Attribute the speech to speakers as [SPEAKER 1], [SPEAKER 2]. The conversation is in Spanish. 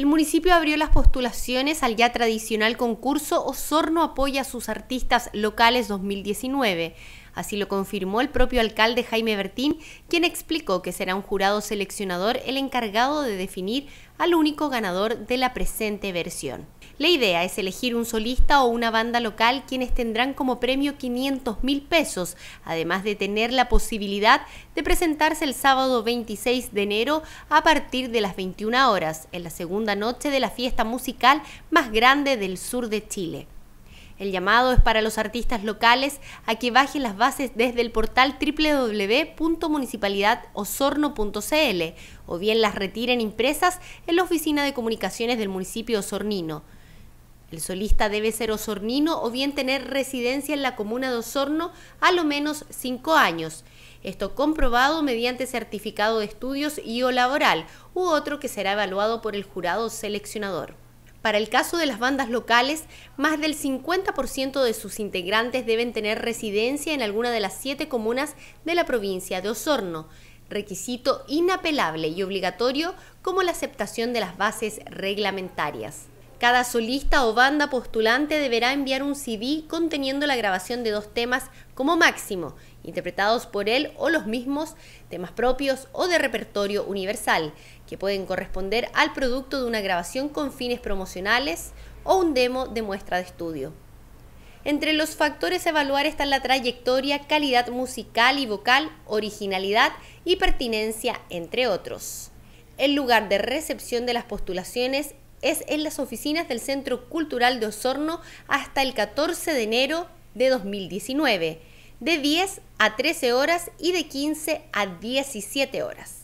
[SPEAKER 1] El municipio abrió las postulaciones al ya tradicional concurso Osorno apoya a sus artistas locales 2019. Así lo confirmó el propio alcalde Jaime Bertín, quien explicó que será un jurado seleccionador el encargado de definir al único ganador de la presente versión. La idea es elegir un solista o una banda local quienes tendrán como premio 500 mil pesos, además de tener la posibilidad de presentarse el sábado 26 de enero a partir de las 21 horas, en la segunda noche de la fiesta musical más grande del sur de Chile. El llamado es para los artistas locales a que bajen las bases desde el portal www.municipalidadosorno.cl o bien las retiren impresas en la oficina de comunicaciones del municipio osornino. El solista debe ser osornino o bien tener residencia en la comuna de Osorno a lo menos cinco años. Esto comprobado mediante certificado de estudios y o laboral u otro que será evaluado por el jurado seleccionador. Para el caso de las bandas locales, más del 50% de sus integrantes deben tener residencia en alguna de las siete comunas de la provincia de Osorno, requisito inapelable y obligatorio como la aceptación de las bases reglamentarias. Cada solista o banda postulante deberá enviar un CD conteniendo la grabación de dos temas como máximo, interpretados por él o los mismos, temas propios o de repertorio universal, que pueden corresponder al producto de una grabación con fines promocionales o un demo de muestra de estudio. Entre los factores a evaluar están la trayectoria, calidad musical y vocal, originalidad y pertinencia, entre otros. El lugar de recepción de las postulaciones es en las oficinas del Centro Cultural de Osorno hasta el 14 de enero de 2019, de 10 a 13 horas y de 15 a 17 horas.